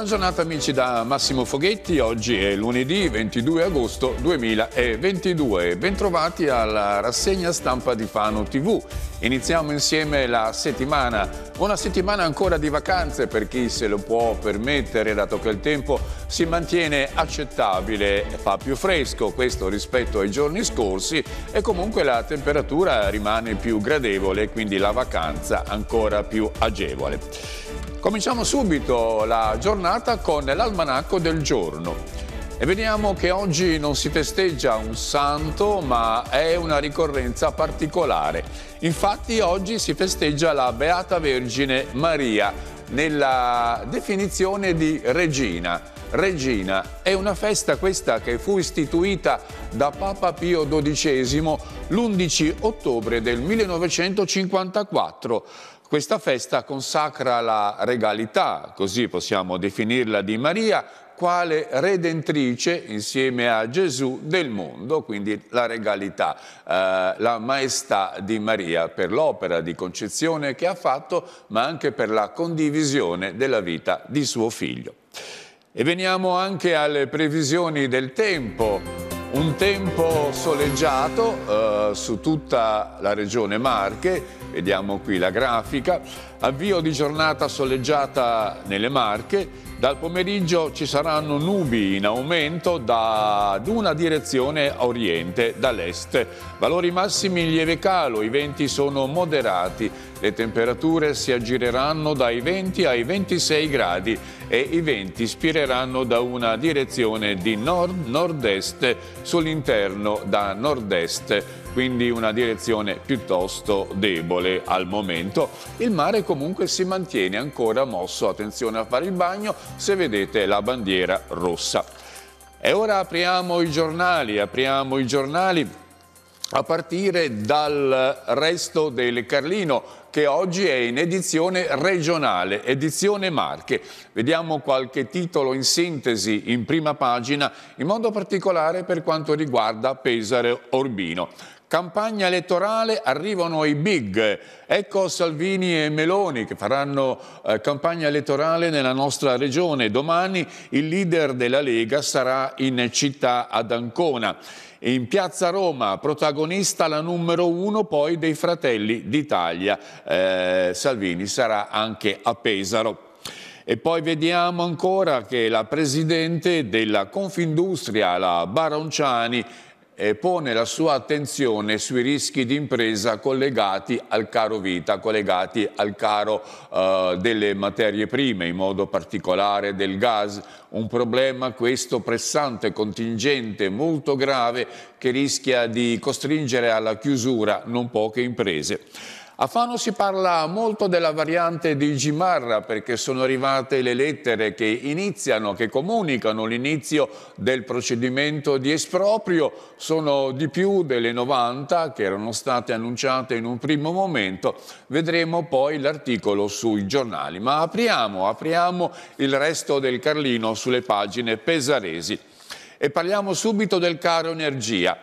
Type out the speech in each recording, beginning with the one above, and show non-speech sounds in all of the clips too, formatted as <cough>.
Buona giornata amici da Massimo Foghetti, oggi è lunedì 22 agosto 2022, bentrovati alla rassegna stampa di Fano TV. Iniziamo insieme la settimana, una settimana ancora di vacanze per chi se lo può permettere dato che il tempo si mantiene accettabile, fa più fresco questo rispetto ai giorni scorsi e comunque la temperatura rimane più gradevole quindi la vacanza ancora più agevole. Cominciamo subito la giornata con l'almanacco del giorno. E vediamo che oggi non si festeggia un santo, ma è una ricorrenza particolare. Infatti oggi si festeggia la Beata Vergine Maria, nella definizione di regina. Regina è una festa questa che fu istituita da Papa Pio XII l'11 ottobre del 1954 questa festa consacra la regalità, così possiamo definirla, di Maria quale redentrice insieme a Gesù del mondo, quindi la regalità, eh, la maestà di Maria per l'opera di concezione che ha fatto, ma anche per la condivisione della vita di suo figlio. E veniamo anche alle previsioni del tempo. Un tempo soleggiato eh, su tutta la regione Marche, vediamo qui la grafica, avvio di giornata soleggiata nelle Marche, dal pomeriggio ci saranno nubi in aumento da una direzione a oriente, dall'est. Valori massimi in lieve calo, i venti sono moderati, le temperature si aggireranno dai 20 ai 26 gradi e i venti spireranno da una direzione di nord-nord-est sull'interno da nord-est quindi una direzione piuttosto debole al momento. Il mare comunque si mantiene ancora mosso, attenzione a fare il bagno se vedete la bandiera rossa. E ora apriamo i giornali, apriamo i giornali a partire dal resto del Carlino che oggi è in edizione regionale, edizione Marche. Vediamo qualche titolo in sintesi in prima pagina, in modo particolare per quanto riguarda Pesare Orbino. Campagna elettorale arrivano i big, ecco Salvini e Meloni che faranno eh, campagna elettorale nella nostra regione. Domani il leader della Lega sarà in città ad Ancona. In piazza Roma, protagonista la numero uno poi dei Fratelli d'Italia. Eh, Salvini sarà anche a Pesaro. E poi vediamo ancora che la presidente della Confindustria, la Baronciani, eh, pone la sua attenzione sui rischi di impresa collegati al caro vita, collegati al caro eh, delle materie prime, in modo particolare del gas, un problema questo pressante, contingente, molto grave che rischia di costringere alla chiusura non poche imprese. A Fano si parla molto della variante di Gimarra perché sono arrivate le lettere che iniziano, che comunicano l'inizio del procedimento di esproprio. Sono di più delle 90 che erano state annunciate in un primo momento. Vedremo poi l'articolo sui giornali. Ma apriamo, apriamo il resto del Carlino sulle pagine pesaresi. E parliamo subito del caro energia.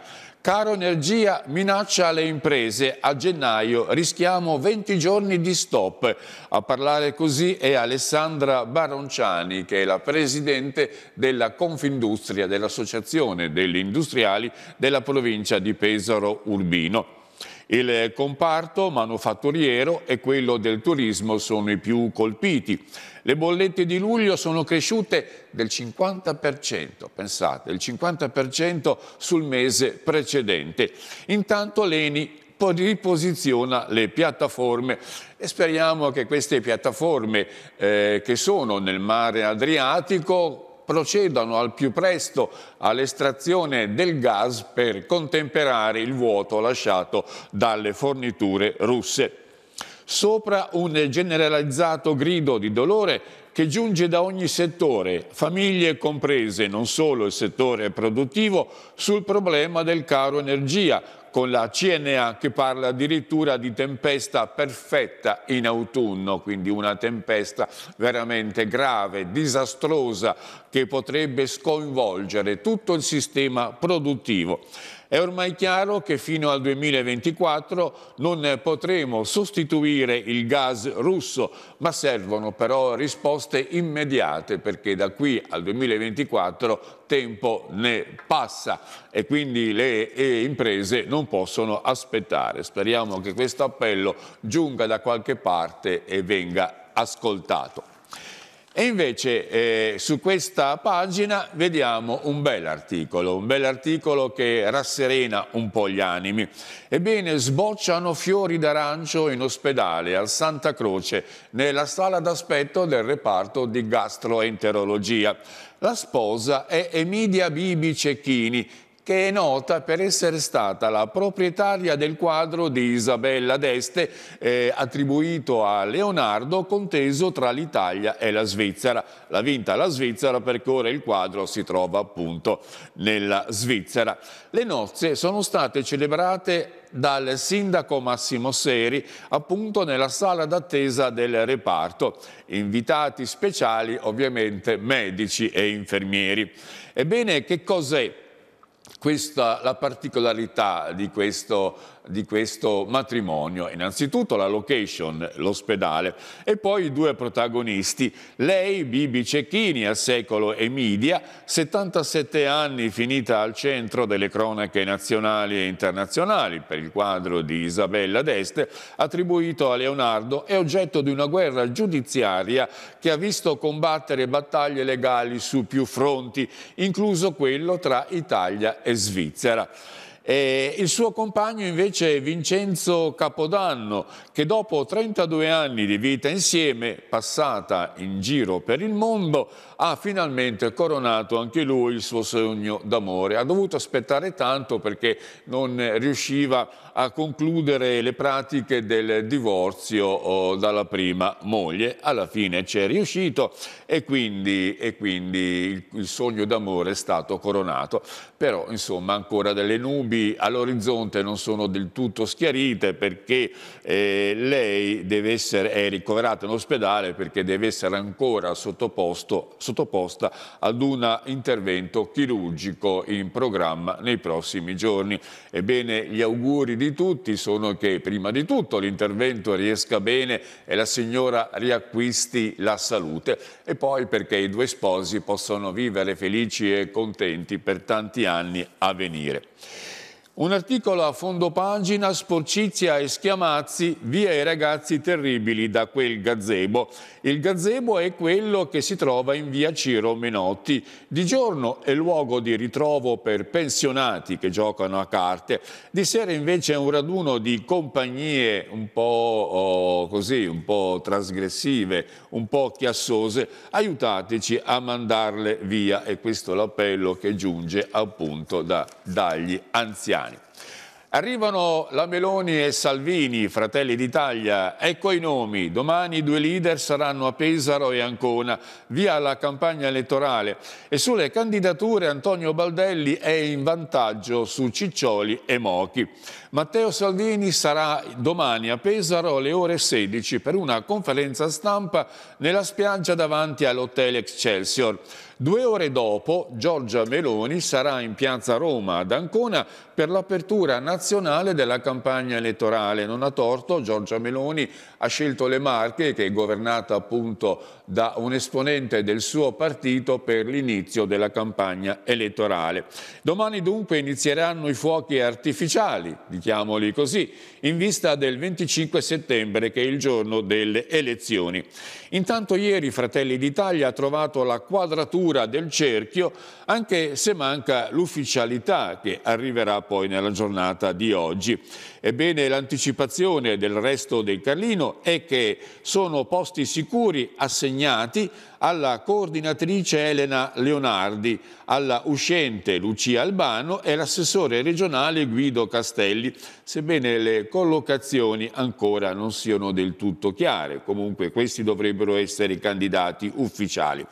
Caro energia minaccia le imprese. A gennaio rischiamo 20 giorni di stop. A parlare così è Alessandra Baronciani, che è la presidente della Confindustria dell'Associazione degli Industriali della provincia di Pesaro Urbino. Il comparto manufatturiero e quello del turismo sono i più colpiti. Le bollette di luglio sono cresciute del 50%, pensate, il 50% sul mese precedente. Intanto l'ENI riposiziona le piattaforme e speriamo che queste piattaforme eh, che sono nel mare Adriatico procedano al più presto all'estrazione del gas per contemperare il vuoto lasciato dalle forniture russe. Sopra un generalizzato grido di dolore che giunge da ogni settore, famiglie comprese, non solo il settore produttivo, sul problema del caro energia, con la CNA che parla addirittura di tempesta perfetta in autunno, quindi una tempesta veramente grave, disastrosa, che potrebbe sconvolgere tutto il sistema produttivo. È ormai chiaro che fino al 2024 non potremo sostituire il gas russo, ma servono però risposte immediate perché da qui al 2024 tempo ne passa e quindi le imprese non possono aspettare. Speriamo che questo appello giunga da qualche parte e venga ascoltato. E invece eh, su questa pagina vediamo un bel articolo, un bel articolo che rasserena un po' gli animi. Ebbene, sbocciano fiori d'arancio in ospedale al Santa Croce, nella sala d'aspetto del reparto di gastroenterologia. La sposa è Emilia Bibi Cecchini, che è nota per essere stata la proprietaria del quadro di Isabella d'Este eh, attribuito a Leonardo conteso tra l'Italia e la Svizzera. L'ha vinta la Svizzera perché ora il quadro si trova appunto nella Svizzera. Le nozze sono state celebrate dal sindaco Massimo Seri appunto nella sala d'attesa del reparto, invitati speciali ovviamente medici e infermieri. Ebbene che cos'è questa, la particolarità di questo di questo matrimonio. Innanzitutto la location, l'ospedale, e poi i due protagonisti. Lei, Bibi Cecchini, a secolo e media, 77 anni, finita al centro delle cronache nazionali e internazionali per il quadro di Isabella d'Este, attribuito a Leonardo, è oggetto di una guerra giudiziaria che ha visto combattere battaglie legali su più fronti, incluso quello tra Italia e Svizzera. E il suo compagno invece è Vincenzo Capodanno, che dopo 32 anni di vita insieme, passata in giro per il mondo, ha finalmente coronato anche lui il suo sogno d'amore. Ha dovuto aspettare tanto perché non riusciva a concludere le pratiche del divorzio oh, dalla prima moglie. Alla fine ci è riuscito e quindi, e quindi il sogno d'amore è stato coronato. Però insomma ancora delle nubi all'orizzonte non sono del tutto schiarite perché eh, lei essere, è ricoverata in ospedale perché deve essere ancora sottoposto sottoposta ad un intervento chirurgico in programma nei prossimi giorni. Ebbene, gli auguri di tutti sono che prima di tutto l'intervento riesca bene e la signora riacquisti la salute e poi perché i due sposi possano vivere felici e contenti per tanti anni a venire. Un articolo a fondo pagina, sporcizia e schiamazzi, via i ragazzi terribili da quel gazebo. Il gazebo è quello che si trova in via Ciro Menotti. Di giorno è luogo di ritrovo per pensionati che giocano a carte, di sera invece è un raduno di compagnie un po' oh, così, un po' trasgressive, un po' chiassose. Aiutateci a mandarle via e questo è l'appello che giunge appunto da, dagli anziani. Arrivano la Meloni e Salvini, fratelli d'Italia. Ecco i nomi. Domani i due leader saranno a Pesaro e Ancona, via la campagna elettorale. E sulle candidature Antonio Baldelli è in vantaggio su Ciccioli e Mochi. Matteo Salvini sarà domani a Pesaro alle ore 16 per una conferenza stampa nella spiaggia davanti all'hotel Excelsior. Due ore dopo Giorgia Meloni sarà in piazza Roma ad Ancona per l'apertura nazionale della campagna elettorale. Non ha torto, Giorgia Meloni ha scelto le Marche, che è governata appunto da un esponente del suo partito per l'inizio della campagna elettorale. Domani dunque inizieranno i fuochi artificiali, diciamoli così, in vista del 25 settembre che è il giorno delle elezioni. Intanto ieri Fratelli d'Italia ha trovato la quadratura chiusura del cerchio, anche se manca l'ufficialità che arriverà poi nella giornata di oggi. Ebbene, l'anticipazione del resto del Carlino è che sono posti sicuri assegnati alla coordinatrice Elena Leonardi, alla uscente Lucia Albano e all'assessore regionale Guido Castelli, sebbene le collocazioni ancora non siano del tutto chiare. Comunque questi dovrebbero essere i candidati ufficiali.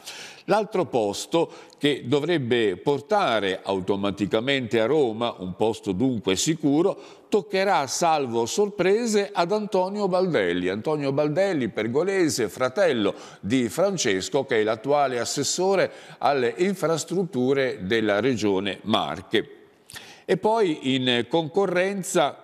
L'altro posto che dovrebbe portare automaticamente a Roma, un posto dunque sicuro, toccherà, salvo sorprese, ad Antonio Baldelli. Antonio Baldelli, pergolese, fratello di Francesco, che è l'attuale assessore alle infrastrutture della regione Marche. E poi in concorrenza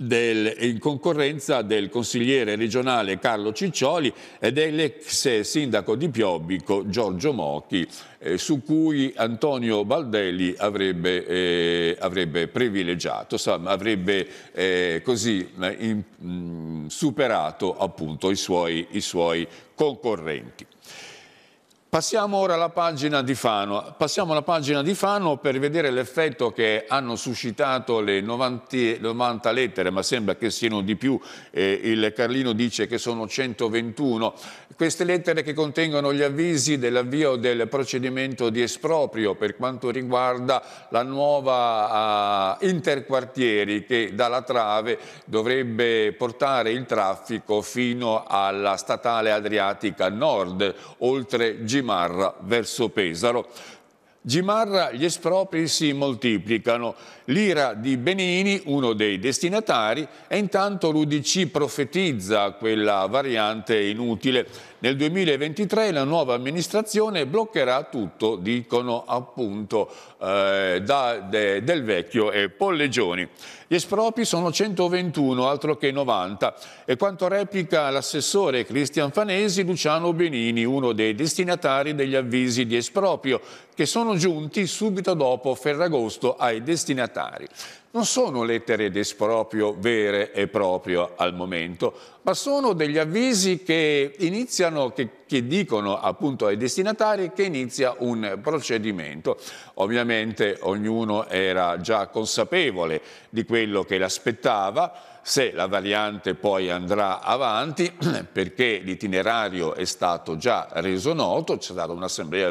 del, in concorrenza del consigliere regionale Carlo Ciccioli e dell'ex sindaco di Piobbico Giorgio Mochi, eh, su cui Antonio Baldelli avrebbe, eh, avrebbe privilegiato, avrebbe eh, così eh, in, mh, mm, superato appunto i suoi, i suoi concorrenti. Passiamo ora alla pagina di Fano. Passiamo alla pagina di Fano per vedere l'effetto che hanno suscitato le 90, 90, lettere, ma sembra che siano di più. Eh, il Carlino dice che sono 121. Queste lettere che contengono gli avvisi dell'avvio del procedimento di esproprio per quanto riguarda la nuova eh, interquartieri che dalla Trave dovrebbe portare il traffico fino alla statale Adriatica Nord, oltre Gimano Gimarra verso Pesaro. Gimarra gli espropri si moltiplicano l'ira di Benini, uno dei destinatari, e intanto l'Udc profetizza quella variante inutile. Nel 2023 la nuova amministrazione bloccherà tutto, dicono appunto eh, da, de, Del Vecchio e Pollegioni. Gli espropri sono 121, altro che 90. E quanto replica l'assessore Cristian Fanesi, Luciano Benini, uno dei destinatari degli avvisi di esproprio, che sono giunti subito dopo Ferragosto ai destinatari destinatari. Non sono lettere d'esproprio vere e proprio al momento, ma sono degli avvisi che iniziano, che, che dicono appunto ai destinatari che inizia un procedimento. Ovviamente ognuno era già consapevole di quello che l'aspettava, se la variante poi andrà avanti, <clears throat> perché l'itinerario è stato già reso noto, c'è stata un'assemblea,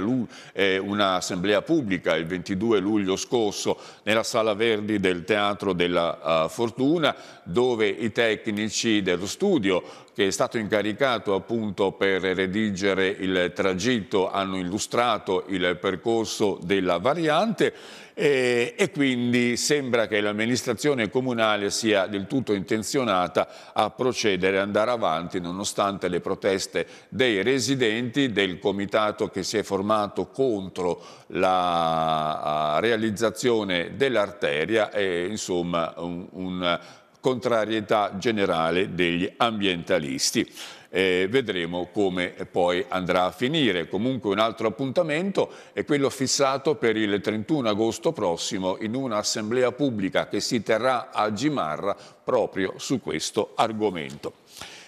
eh, pubblica il 22 luglio scorso nella Sala Verdi del Teatro della eh, Fortuna, dove i tecnici dello studio che è stato incaricato appunto per redigere il tragitto, hanno illustrato il percorso della variante e, e quindi sembra che l'amministrazione comunale sia del tutto intenzionata a procedere, andare avanti nonostante le proteste dei residenti, del comitato che si è formato contro la realizzazione dell'arteria e insomma un, un contrarietà generale degli ambientalisti. Eh, vedremo come poi andrà a finire. Comunque un altro appuntamento è quello fissato per il 31 agosto prossimo in un'assemblea pubblica che si terrà a Gimarra proprio su questo argomento.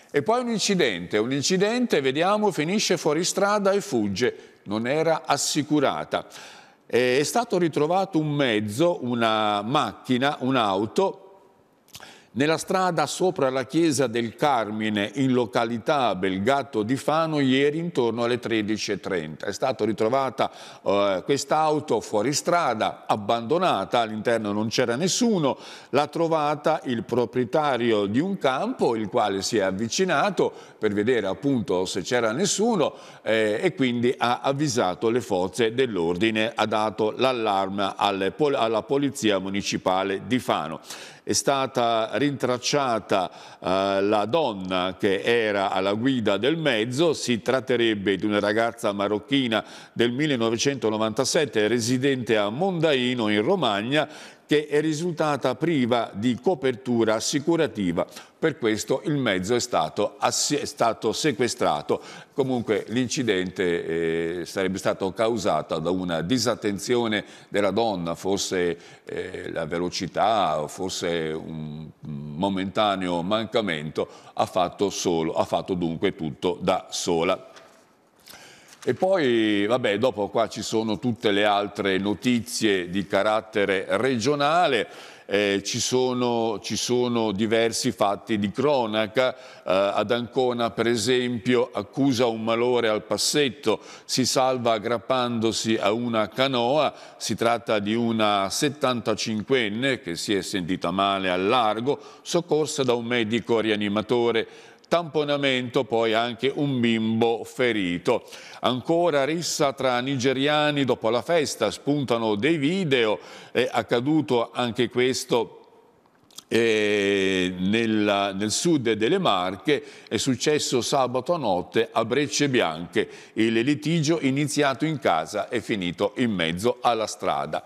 E poi un incidente, un incidente, vediamo, finisce fuori strada e fugge, non era assicurata. Eh, è stato ritrovato un mezzo, una macchina, un'auto nella strada sopra la chiesa del Carmine, in località Belgatto di Fano, ieri intorno alle 13.30. È stata ritrovata eh, quest'auto fuori strada, abbandonata, all'interno non c'era nessuno. L'ha trovata il proprietario di un campo, il quale si è avvicinato per vedere appunto se c'era nessuno eh, e quindi ha avvisato le forze dell'ordine, ha dato l'allarme alla polizia municipale di Fano è stata rintracciata eh, la donna che era alla guida del mezzo, si tratterebbe di una ragazza marocchina del 1997 residente a Mondaino in Romagna che è risultata priva di copertura assicurativa. Per questo il mezzo è stato, è stato sequestrato. Comunque l'incidente eh, sarebbe stato causato da una disattenzione della donna, forse eh, la velocità, forse un momentaneo mancamento, ha fatto, solo, ha fatto dunque tutto da sola. E poi, vabbè, dopo qua ci sono tutte le altre notizie di carattere regionale. Eh, ci, sono, ci, sono, diversi fatti di cronaca. Eh, ad Ancona, per esempio, accusa un malore al passetto, si salva aggrappandosi a una canoa. Si tratta di una 75enne che si è sentita male al largo, soccorsa da un medico rianimatore tamponamento poi anche un bimbo ferito. Ancora rissa tra nigeriani dopo la festa, spuntano dei video, è accaduto anche questo eh, nel, nel, sud delle Marche è successo sabato notte a Brecce Bianche. Il litigio iniziato in casa è finito in mezzo alla strada.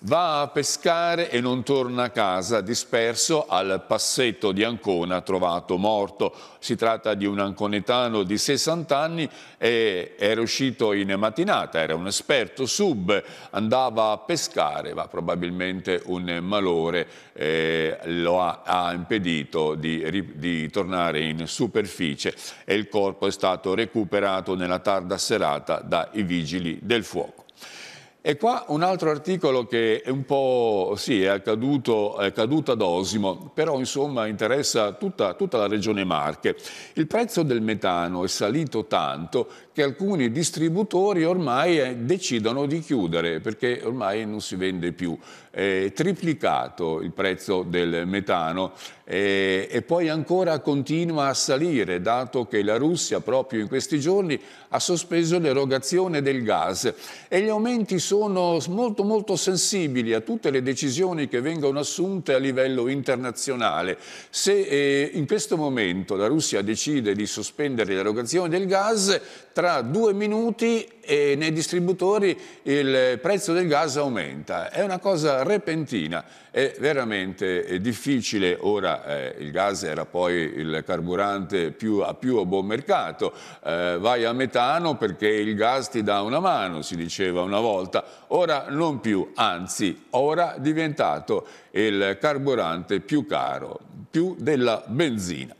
Va a pescare e non torna a casa, disperso al passetto di Ancona, trovato morto. Si tratta di un anconetano di 60 anni e era uscito in mattinata, era un esperto sub, andava a pescare, ma probabilmente un malore eh, lo ha, ha impedito di, di tornare in superficie e il corpo è stato recuperato nella tarda serata dai vigili del fuoco. E qua un altro articolo che è un po', sì, è, accaduto, è accaduto ad Osimo, però insomma interessa tutta, tutta la regione Marche. Il prezzo del metano è salito tanto che alcuni distributori ormai eh, decidono di chiudere perché ormai non si vende più. È triplicato il prezzo del metano e, e, poi ancora continua a salire, dato che la Russia proprio in questi giorni ha sospeso l'erogazione del gas e gli aumenti sono molto molto sensibili a tutte le decisioni che vengono assunte a livello internazionale. Se eh, in questo momento la Russia decide di sospendere l'erogazione del gas, tra due minuti e nei distributori il prezzo del gas aumenta. È una cosa repentina, è veramente eh, difficile. Ora eh, il gas era poi il carburante più, a più a buon mercato. Eh, vai a metano perché il gas ti dà una mano, si diceva una volta. Ora non più, anzi, ora è diventato il carburante più caro, più della benzina.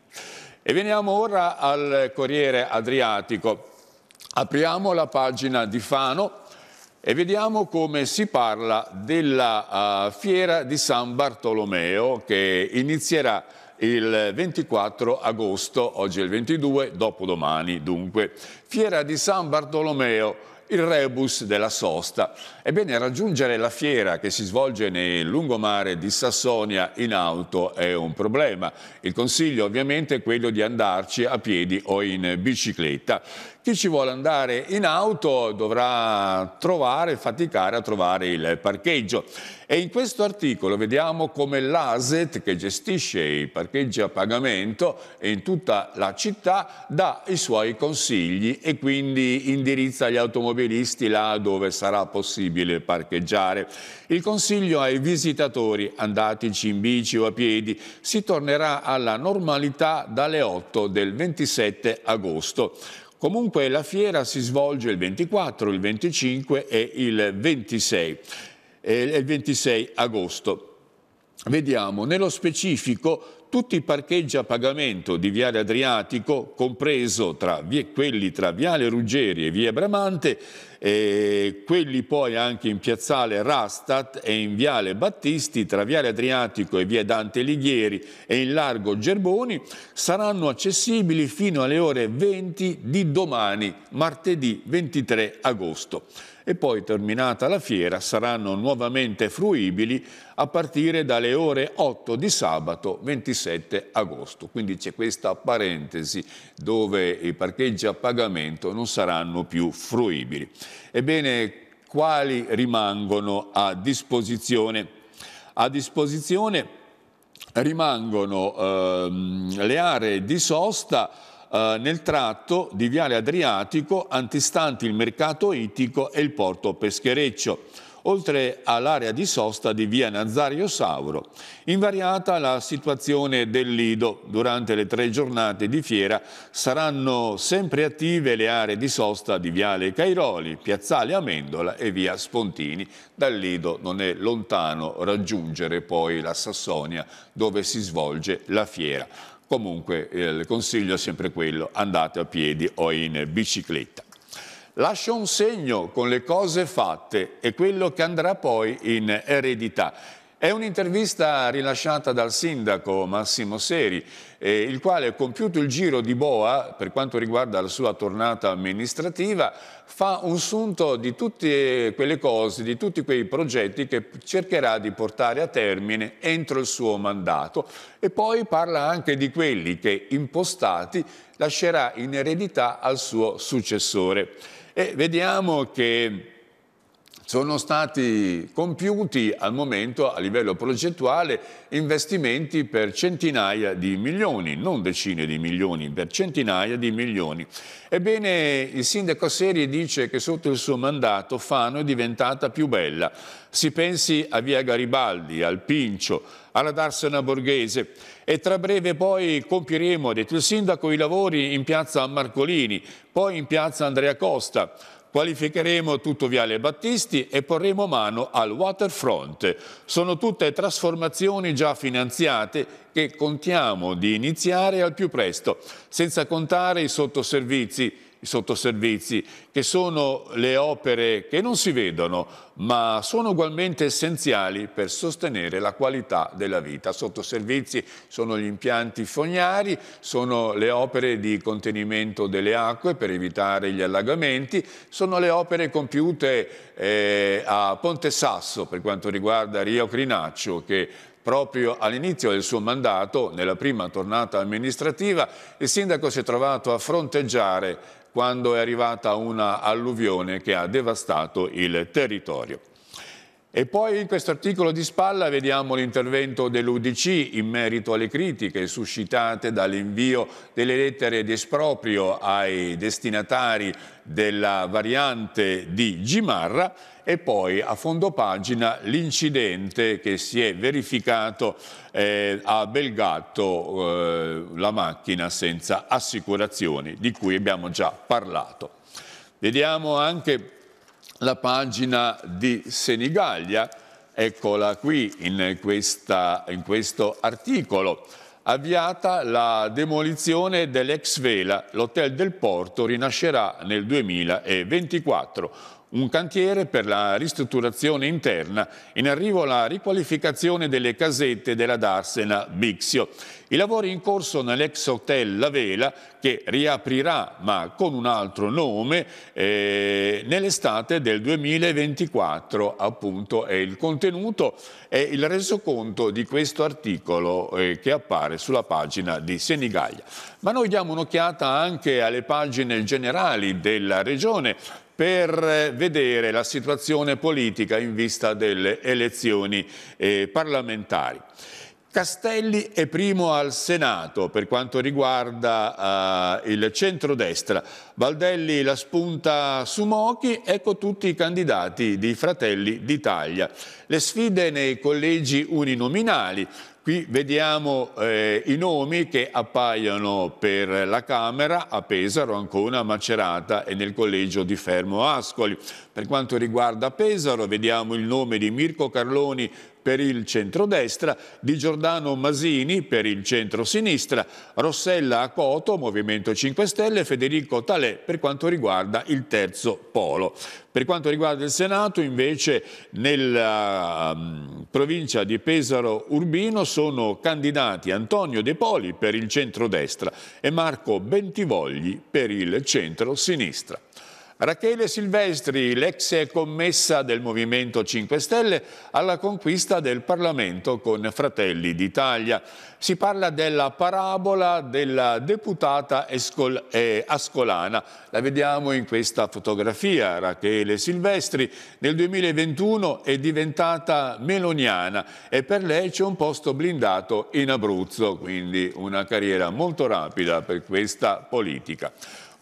E veniamo ora al Corriere Adriatico. Apriamo la pagina di Fano e vediamo come si parla della uh, fiera di San Bartolomeo che inizierà il 24 agosto, oggi è il 22, dopodomani dunque. Fiera di San Bartolomeo, il rebus della sosta. Ebbene, raggiungere la fiera che si svolge nel lungomare di Sassonia in auto è un problema. Il consiglio ovviamente è quello di andarci a piedi o in bicicletta. Chi ci vuole andare in auto dovrà trovare, faticare a trovare il parcheggio. E in questo articolo vediamo come l'ASET che gestisce i parcheggi a pagamento in tutta la città dà i suoi consigli e quindi indirizza gli automobilisti là dove sarà possibile parcheggiare. Il consiglio ai visitatori andateci in bici o a piedi si tornerà alla normalità dalle 8 del 27 agosto. Comunque la fiera si svolge il 24, il 25 e il 26, e il 26 agosto. Vediamo, nello specifico tutti i parcheggi a pagamento di Viale Adriatico, compreso tra quelli tra Viale Ruggeri e Via Bramante, e quelli poi anche in piazzale Rastat e in viale Battisti, tra viale Adriatico e via Dante Lighieri e in largo Gerboni, saranno accessibili fino alle ore 20 di domani, martedì 23 agosto e poi terminata la fiera saranno nuovamente fruibili a partire dalle ore 8 di sabato 27 agosto. Quindi c'è questa parentesi dove i parcheggi a pagamento non saranno più fruibili. Ebbene, quali rimangono a disposizione? A disposizione rimangono ehm, le aree di sosta eh, nel tratto di Viale Adriatico antistanti il mercato ittico e il porto peschereccio oltre all'area di sosta di via Nazario Sauro. Invariata la situazione del Lido. Durante le tre giornate di fiera saranno sempre attive le aree di sosta di Viale Cairoli, Piazzale Amendola e via Spontini. Dal Lido non è lontano raggiungere poi la Sassonia dove si svolge la fiera. Comunque eh, il consiglio è sempre quello, andate a piedi o in bicicletta lascia un segno con le cose fatte e quello che andrà poi in eredità. È un'intervista rilasciata dal sindaco Massimo Seri, eh, il quale, compiuto il giro di Boa per quanto riguarda la sua tornata amministrativa, fa un sunto di tutte quelle cose, di tutti quei progetti che cercherà di portare a termine entro il suo mandato e poi parla anche di quelli che, impostati, lascerà in eredità al suo successore. E vediamo che sono stati compiuti al momento a livello progettuale investimenti per centinaia di milioni, non decine di milioni, per centinaia di milioni. Ebbene, il sindaco Seri dice che sotto il suo mandato Fano è diventata più bella. Si pensi a Via Garibaldi, al Pincio, alla Darsena Borghese e tra breve poi compieremo, ha detto il sindaco, i lavori in piazza Marcolini, poi in piazza Andrea Costa. Qualificheremo tutto Viale Battisti e porremo mano al waterfront. Sono tutte trasformazioni già finanziate che contiamo di iniziare al più presto, senza contare i sottoservizi i sottoservizi, che sono le opere che non si vedono, ma sono ugualmente essenziali per sostenere la qualità della vita. Sottoservizi sono gli impianti fognari, sono le opere di contenimento delle acque per evitare gli allagamenti, sono le opere compiute eh, a Ponte Sasso per quanto riguarda Rio Crinaccio che proprio all'inizio del suo mandato, nella prima tornata amministrativa, il sindaco si è trovato a fronteggiare quando è arrivata una alluvione che ha devastato il territorio. E poi in questo articolo di spalla vediamo l'intervento dell'Udc in merito alle critiche suscitate dall'invio delle lettere di esproprio ai destinatari della variante di Gimarra e poi a fondo pagina l'incidente che si è verificato eh, a Belgatto, eh, la macchina senza assicurazioni di cui abbiamo già parlato. Vediamo anche la pagina di Senigallia, eccola qui in, questa, in questo articolo avviata la demolizione dell'ex Vela, l'hotel del porto rinascerà nel 2024 un cantiere per la ristrutturazione interna, in arrivo alla riqualificazione delle casette della Darsena Bixio. I lavori in corso nell'ex hotel La Vela, che riaprirà ma con un altro nome, eh, nell'estate del 2024 appunto è il contenuto e il resoconto di questo articolo eh, che appare sulla pagina di Senigallia. Ma noi diamo un'occhiata anche alle pagine generali della regione per eh, vedere la situazione politica in vista delle elezioni eh, parlamentari. Castelli è primo al Senato per quanto riguarda uh, il centrodestra, Valdelli la spunta su Mochi, ecco tutti i candidati di Fratelli d'Italia. Le sfide nei collegi uninominali, Qui vediamo eh, i nomi che appaiono per la Camera a Pesaro, Ancona, Macerata e nel collegio di Fermo Ascoli. Per quanto riguarda Pesaro vediamo il nome di Mirko Carloni per il centrodestra, di Giordano Masini per il centro-sinistra, Rossella Acoto, Movimento 5 Stelle, Federico Talè per quanto riguarda il terzo polo. Per quanto riguarda il Senato, invece, nella um, ehm, provincia di Pesaro Urbino sono candidati Antonio De Poli per il centrodestra e Marco Bentivogli per il centro-sinistra. Rachele Silvestri, l'ex commessa del Movimento 5 Stelle, alla conquista del Parlamento con Fratelli d'Italia. Si parla della parabola della deputata Escol eh, Ascolana. La vediamo in questa fotografia. Rachele Silvestri nel 2021 è diventata meloniana e per lei c'è un posto blindato in Abruzzo, quindi una carriera molto rapida per questa politica.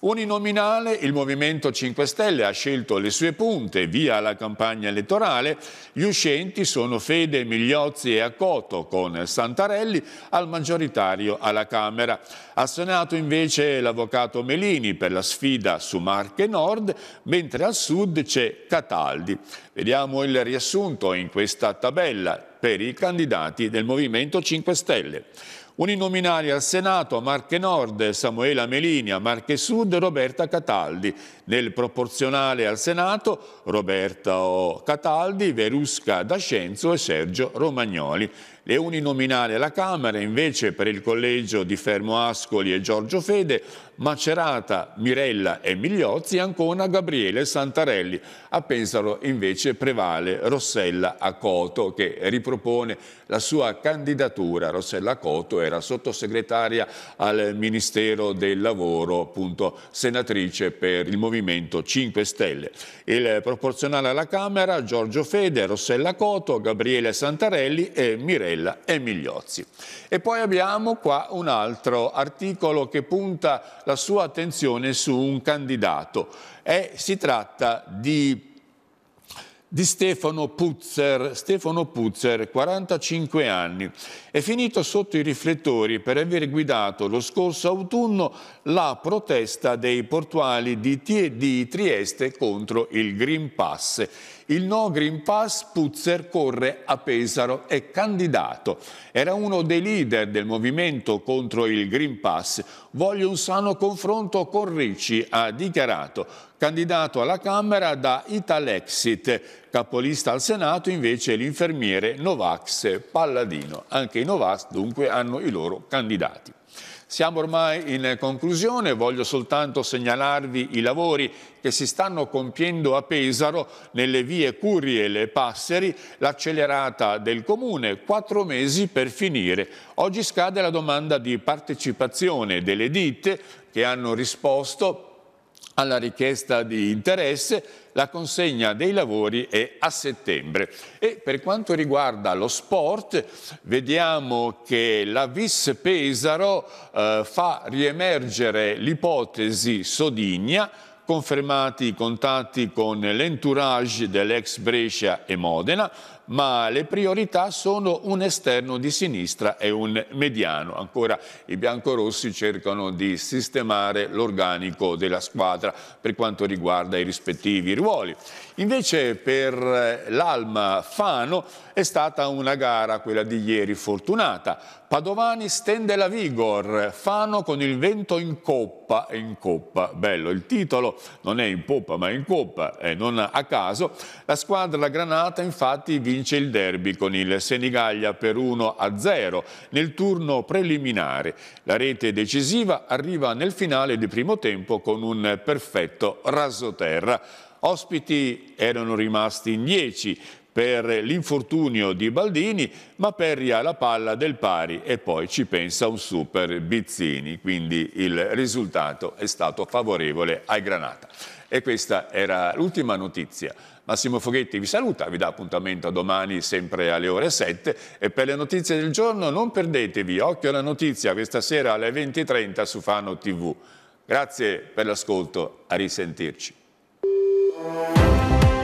Uninominale, il Movimento 5 Stelle ha scelto le sue punte, via la campagna elettorale, gli uscenti sono Fede, Migliozzi e Accoto con Santarelli al maggioritario alla Camera. Al Senato invece l'avvocato Melini per la sfida su Marche Nord, mentre al Sud c'è Cataldi. Vediamo il riassunto in questa tabella per i candidati del Movimento 5 Stelle. Uninominali al Senato Marche Nord, Samuela Melinia, Marche Sud, Roberta Cataldi. Nel proporzionale al Senato Roberto Cataldi, Verusca D'Ascenzo e Sergio Romagnoli le uninominali alla Camera, invece per il collegio di Fermo Ascoli e Giorgio Fede, Macerata, Mirella e Migliozzi, Ancona, Gabriele Santarelli. A Pensaro invece prevale Rossella Acoto che ripropone la sua candidatura. Rossella Acoto era sottosegretaria al Ministero del Lavoro, appunto senatrice per il Movimento 5 Stelle. Il proporzionale alla Camera, Giorgio Fede, Rossella Acoto, Gabriele Santarelli e Mirella Mattarella e Migliozzi. E poi abbiamo qua un altro articolo che punta la sua attenzione su un candidato. E si tratta di di Stefano Puzzer. Stefano Puzzer, 45 anni, è finito sotto i riflettori per aver guidato lo scorso autunno la protesta dei portuali di, Trieste contro il Green Pass. Il no Green Pass Putzer corre a Pesaro, è candidato. Era uno dei leader del movimento contro il Green Pass. Voglio un sano confronto con Ricci, ha dichiarato. Candidato alla Camera da Italexit, capolista al Senato invece l'infermiere Novax Palladino. Anche i Novax dunque hanno i loro candidati. Siamo ormai in conclusione, voglio soltanto segnalarvi i lavori che si stanno compiendo a Pesaro nelle vie Curie e Passeri, l'accelerata del Comune, quattro mesi per finire. Oggi scade la domanda di partecipazione delle ditte che hanno risposto alla richiesta di interesse, la consegna dei lavori è a settembre. E per quanto riguarda lo sport, vediamo che la Vis Pesaro eh, fa riemergere l'ipotesi Sodigna, confermati i contatti con l'entourage dell'ex Brescia e Modena, ma le priorità sono un esterno di sinistra e un mediano. Ancora i biancorossi cercano di sistemare l'organico della squadra per quanto riguarda i rispettivi ruoli. Invece per eh, l'Alma Fano è stata una gara, quella di ieri, fortunata. Padovani stende la Vigor, Fano con il vento in coppa, in coppa, bello il titolo, non è in poppa ma in coppa e non a caso. La squadra Granata infatti vince il derby con il Senigallia per 1-0 nel turno preliminare. La rete decisiva arriva nel finale di primo tempo con un perfetto rasoterra. Ospiti erano rimasti in 10 per l'infortunio di Baldini, ma Perri ha la palla del pari e poi ci pensa un super Bizzini, quindi il risultato è stato favorevole ai Granata. E questa era l'ultima notizia. Massimo Foghetti vi saluta, vi dà appuntamento domani sempre alle ore 7 e per le notizie del giorno non perdetevi, occhio alla notizia questa sera alle 20.30 su Fano TV. Grazie per l'ascolto, a risentirci. Música